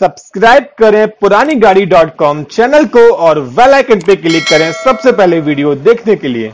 subscribe करें पुरानी गाड़ी डॉट कॉम चैनल को और वेल आइकन पे क्लिक करें सबसे पहले वीडियो देखने के लिए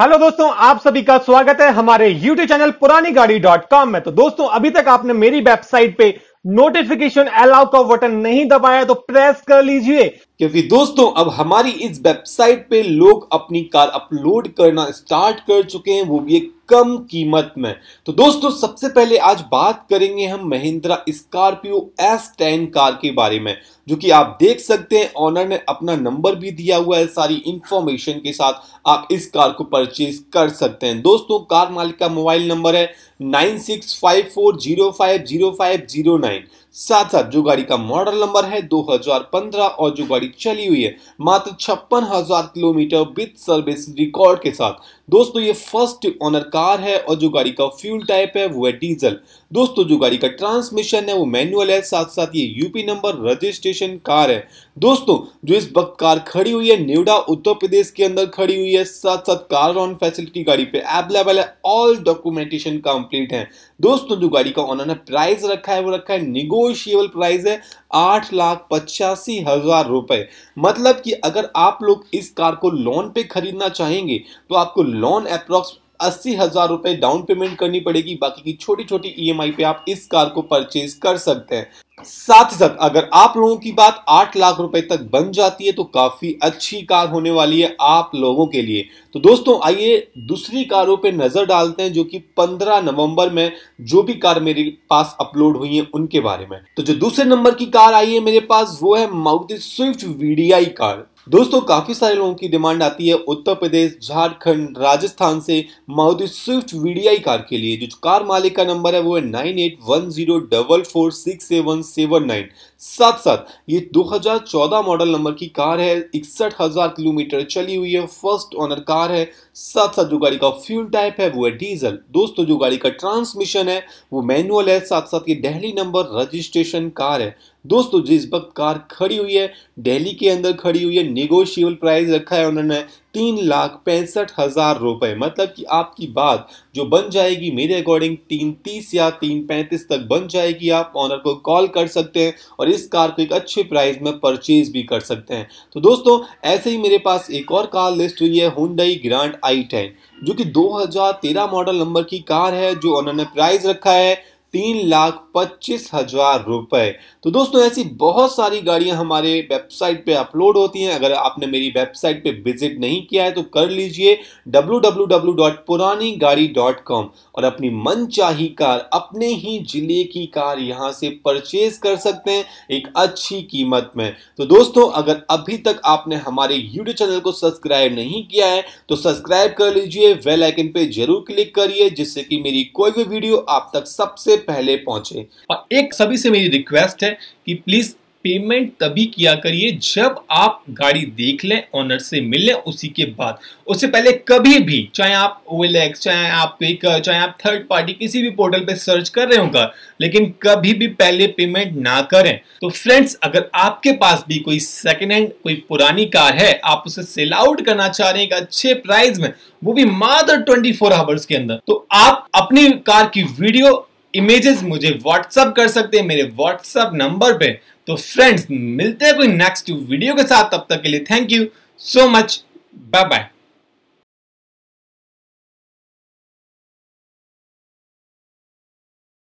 हेलो दोस्तों आप सभी का स्वागत है हमारे यूट्यूब चैनल पुरानी गाड़ी डॉट कॉम में तो दोस्तों अभी तक आपने मेरी वेबसाइट पे नोटिफिकेशन अलाउ का बटन नहीं दबाया तो प्रेस कर लीजिए क्योंकि दोस्तों अब हमारी इस वेबसाइट पे लोग अपनी कार अपलोड करना स्टार्ट कर चुके हैं वो भी एक कम कीमत में तो दोस्तों सबसे पहले आज बात करेंगे हम Mahindra Scorpio S ten car के बारे में जो कि आप देख सकते हैं ऑनर ने अपना नंबर भी दिया हुआ है सारी इंफॉर्मेशन के साथ आप इस कार को परचेज कर सकते हैं दोस्तों कार मालिक का मोबाइल नंबर है nine six five four zero five zero five zero nine साथ साथ जो गाड़ी का मॉडल नंबर है 2015 और जो गाड़ी चली हुई है मात्र छप्पन हजार किलोमीटर विद सर्विस रिकॉर्ड के साथ दोस्तों ये फर्स्ट ऑनर कार है और जो गाड़ी का फ्यूल टाइप है वो है डीजल दोस्तों जो गाड़ी का ट्रांसमिशन है वो मैनुअल है साथ साथ ये यूपी नंबर रजिस्ट्रेशन कार है दोस्तों जो इस वक्त कार खड़ी हुई है न्यूडा उत्तर प्रदेश के अंदर खड़ी हुई है साथ साथ कार ऑन फैसिलिटी गाड़ी पे अवेलेबल है ऑल डॉक्यूमेंटेशन कंप्लीट है दोस्तों जो गाड़ी का ऑनर ने प्राइस रखा है वो रखा है निगोशिएबल प्राइस है आठ लाख पचासी हजार रुपए मतलब कि अगर आप लोग इस कार को लोन पे खरीदना चाहेंगे तो आपको लोन अप्रोक्स अस्सी हजार रुपए डाउन पेमेंट करनी पड़ेगी बाकी की छोटी छोटी ईएमआई पे आप इस कार को परचेज कर सकते हैं साथ ही साथ अगर आप लोगों की बात आठ लाख रुपए तक बन जाती है तो काफी अच्छी कार होने वाली है आप लोगों के लिए तो दोस्तों आइए दूसरी कारों पे नजर डालते हैं जो कि 15 नवंबर में जो भी कार मेरे पास अपलोड हुई है उनके बारे में तो जो दूसरे नंबर की कार आई है मेरे पास वो है माउथ स्विफ्ट वीडीआई कार दोस्तों काफी सारे लोगों की डिमांड आती है उत्तर प्रदेश झारखंड राजस्थान से मारुति स्विफ्ट वीडीआई कार के लिए जो कार मालिक का नंबर है वो है nine eight one zero double four six seven seven nine साथ साथ ये 2014 मॉडल नंबर की कार है इकसठ हजार किलोमीटर चली हुई है फर्स्ट ऑनर कार है साथ साथ जो गाड़ी का फ्यूल टाइप है वो है डीजल दोस्तों जो गाड़ी का ट्रांसमिशन है वो मैनुअल है साथ साथ ये डेहली नंबर रजिस्ट्रेशन कार है दोस्तों जिस वक्त कार खड़ी हुई है दिल्ली के अंदर खड़ी हुई है निगोशियबल प्राइस रखा है उन्होंने तीन लाख पैंसठ हज़ार रुपए मतलब कि आपकी बात जो बन जाएगी मेरे अकॉर्डिंग तीन तीस या तीन पैंतीस तक बन जाएगी आप ऑनर को कॉल कर सकते हैं और इस कार को एक अच्छे प्राइस में परचेज भी कर सकते हैं तो दोस्तों ऐसे ही मेरे पास एक और कार लिस्ट हुई है हुडई ग्रांड आई जो कि 2013 मॉडल नंबर की कार है जो उन्होंने प्राइस रखा है तीन लाख पच्चीस हजार रुपए तो दोस्तों ऐसी बहुत सारी गाड़ियां हमारे वेबसाइट पे अपलोड होती हैं अगर आपने मेरी वेबसाइट पे विजिट नहीं किया है तो कर लीजिए www.पुरानीगाड़ी.com और अपनी मनचाही कार अपने ही जिले की कार यहां से परचेज कर सकते हैं एक अच्छी कीमत में तो दोस्तों अगर अभी तक आपने हमारे यूट्यूब चैनल को सब्सक्राइब नहीं किया है तो सब्सक्राइब कर लीजिए वेलाइकन पर पे जरूर क्लिक करिए जिससे कि मेरी कोई भी वीडियो आप तक सबसे पहले पहुंचे और एक सभी से मेरी रिक्वेस्ट है कि प्लीज पेमेंट तभी किया करिए जब आप गाड़ी देख लें ऑनर से मिल लें उसी के बाद उससे पहले कभी भी चाहे आप ओएलएक्स चाहे आप क्विक चाहे आप थर्ड पार्टी किसी भी पोर्टल पे सर्च कर रहे होगा लेकिन कभी भी पहले पेमेंट ना करें तो फ्रेंड्स अगर आपके पास भी कोई सेकेंड हैंड कोई पुरानी कार है आप उसे सेल आउट करना चाह रहे हैं अच्छे प्राइस में वो भी मात्र ट्वेंटी फोर आवर्स के अंदर तो आप अपनी कार की वीडियो इमेजेस मुझे व्हाट्सअप कर सकते हैं मेरे व्हाट्सअप नंबर पे तो फ्रेंड्स मिलते हैं कोई नेक्स्ट वीडियो के साथ तब तक के लिए thank you so much bye bye